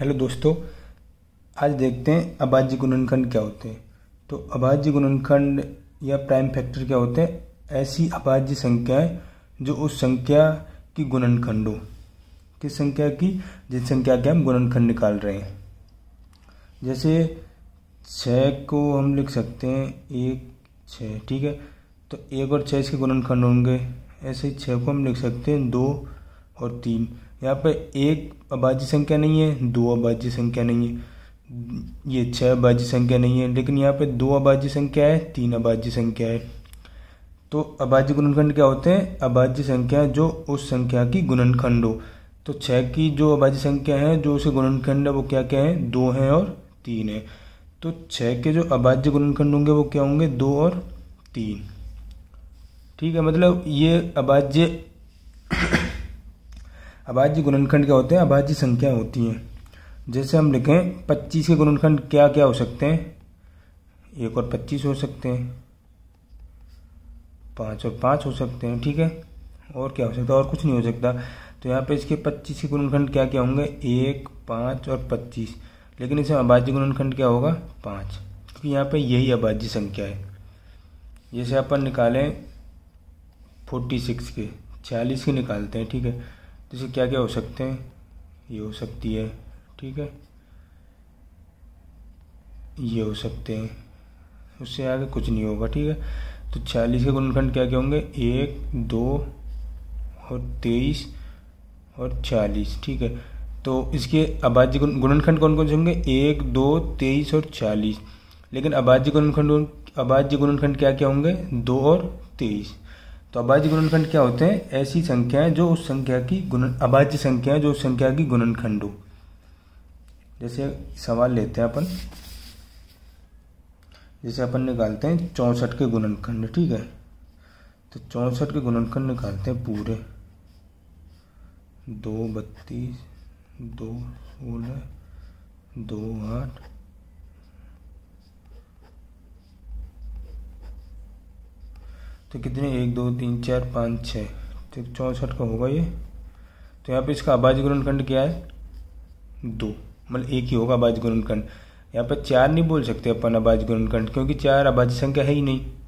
hello दोस्तों आज देखते हैं अभाज्य गुणनखंड क्या होते हैं तो अभाज्य गुणनखंड या प्राइम फैक्टर क्या होते हैं ऐसी अभाज्य संख्याएं जो उस संख्या की गुणनखंड हो किस संख्या की जिस संख्या के हम गुणनखंड निकाल रहे हैं जैसे छः को हम लिख सकते हैं एक छः ठीक है तो एक और छः इसके गुणनखंड होंगे ऐसे ही छः को हम लिख सकते हैं दो और तीन यहाँ पे एक अभाज्य संख्या नहीं है दो अबाजी संख्या नहीं है ये छः अभाज्य संख्या नहीं है लेकिन यहाँ पे दो अबाजी संख्या है तीन अबाजी संख्या है तो अभाज्य गुणनखंड क्या होते हैं अभाज्य संख्या जो उस संख्या की गुणनखंड हो तो छः की जो अबाजी संख्या है जो उसे गुणनखंड है वो क्या क्या है दो हैं और तीन है तो छः के जो अभाज्य गुणनखंड होंगे वो क्या होंगे दो और तीन ठीक है मतलब ये अबाज्य अभाज्य गुणनखंड क्या होते हैं अभाज्य संख्या होती हैं जैसे हम लिखें पच्चीस के गुणनखंड क्या क्या हो सकते हैं एक और पच्चीस हो सकते हैं पाँच और पाँच हो सकते हैं ठीक है और क्या हो सकता है और कुछ नहीं हो सकता तो यहाँ पे इसके पच्चीस के गुणनखंड क्या क्या होंगे एक पाँच और पच्चीस लेकिन इसमें अभाज्य गुणनखंड क्या होगा पाँच क्योंकि यहाँ पे यही अभाज्य संख्या है जैसे अपन निकालें फोर्टी सिक्स के चालीस के निकालते हैं ठीक है जैसे क्या क्या हो सकते हैं ये हो सकती है ठीक है ये हो सकते हैं उससे आगे कुछ नहीं होगा ठीक है तो चालीस के गुणखंड क्या क्या होंगे एक दो और तेईस और चालीस ठीक है तो इसके अबाज्य गुणनखंड कौन कौन से होंगे एक दो तेईस और चालीस लेकिन अबाज्य गुणनखंड अबाज्य गुणनखंड क्या क्या होंगे दो और तेईस तो अभाज्य गुणनखंड क्या होते हैं ऐसी संख्याएं जो उस संख्या की गुणन अभाज्य संख्याएं जो उस संख्या की गुणनखंड हो जैसे सवाल लेते हैं अपन जैसे अपन निकालते हैं चौंसठ के गुणनखंड ठीक है तो चौंसठ के गुणनखंड निकालते हैं पूरे दो बत्तीस दो सोलह दो आठ तो कितने एक दो तीन चार पाँच छः तो चौंसठ का होगा ये तो यहाँ पे इसका आबाज गुणन क्या है दो मतलब एक ही होगा अबाज गुणन यहाँ पर चार नहीं बोल सकते अपन अबाज गुणन क्योंकि चार आबाजी संख्या है ही नहीं